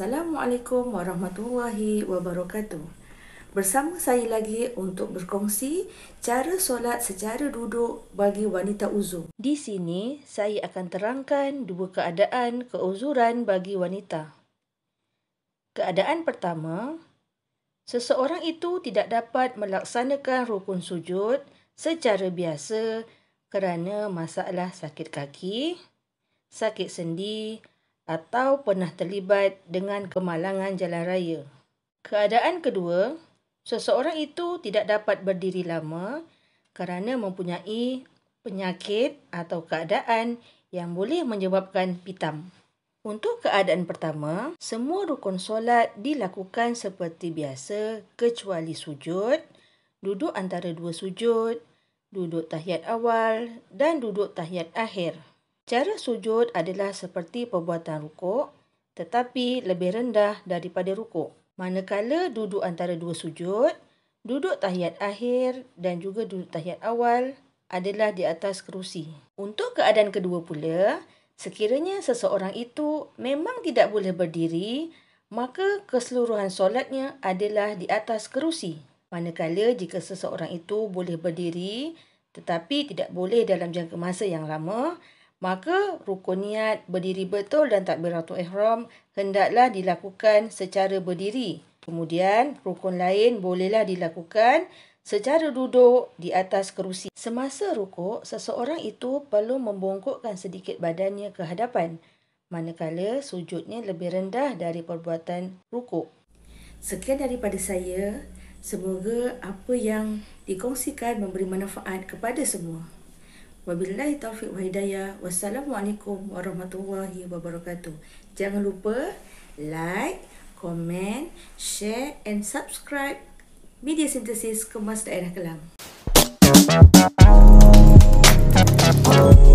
Assalamualaikum warahmatullahi wabarakatuh. Bersama saya lagi untuk berkongsi cara solat secara duduk bagi wanita uzur. Di sini saya akan terangkan dua keadaan keuzuran bagi wanita. Keadaan pertama, seseorang itu tidak dapat melaksanakan rukun sujud secara biasa kerana masalah sakit kaki, sakit sendi, atau pernah terlibat dengan kemalangan jalan raya. Keadaan kedua, seseorang itu tidak dapat berdiri lama kerana mempunyai penyakit atau keadaan yang boleh menyebabkan pitam. Untuk keadaan pertama, semua rukun solat dilakukan seperti biasa kecuali sujud, duduk antara dua sujud, duduk tahiyat awal dan duduk tahiyat akhir. Cara sujud adalah seperti perbuatan rukuk tetapi lebih rendah daripada rukuk. Manakala duduk antara dua sujud, duduk tahiyat akhir dan juga duduk tahiyat awal adalah di atas kerusi. Untuk keadaan kedua pula, sekiranya seseorang itu memang tidak boleh berdiri, maka keseluruhan solatnya adalah di atas kerusi. Manakala jika seseorang itu boleh berdiri tetapi tidak boleh dalam jangka masa yang lama, Maka rukun niat berdiri betul dan takbiratul ihram hendaklah dilakukan secara berdiri. Kemudian rukun lain bolehlah dilakukan secara duduk di atas kerusi. Semasa rukuk, seseorang itu perlu membongkokkan sedikit badannya ke hadapan manakala sujudnya lebih rendah dari perbuatan rukuk. Sekian daripada saya. Semoga apa yang dikongsikan memberi manfaat kepada semua. Wabillahi taufiq wa hidayah. Wassalamualaikum warahmatullahi wabarakatuh. Jangan lupa like, komen, share and subscribe Media Sintesis Kemas Daerah Kelang. Oh,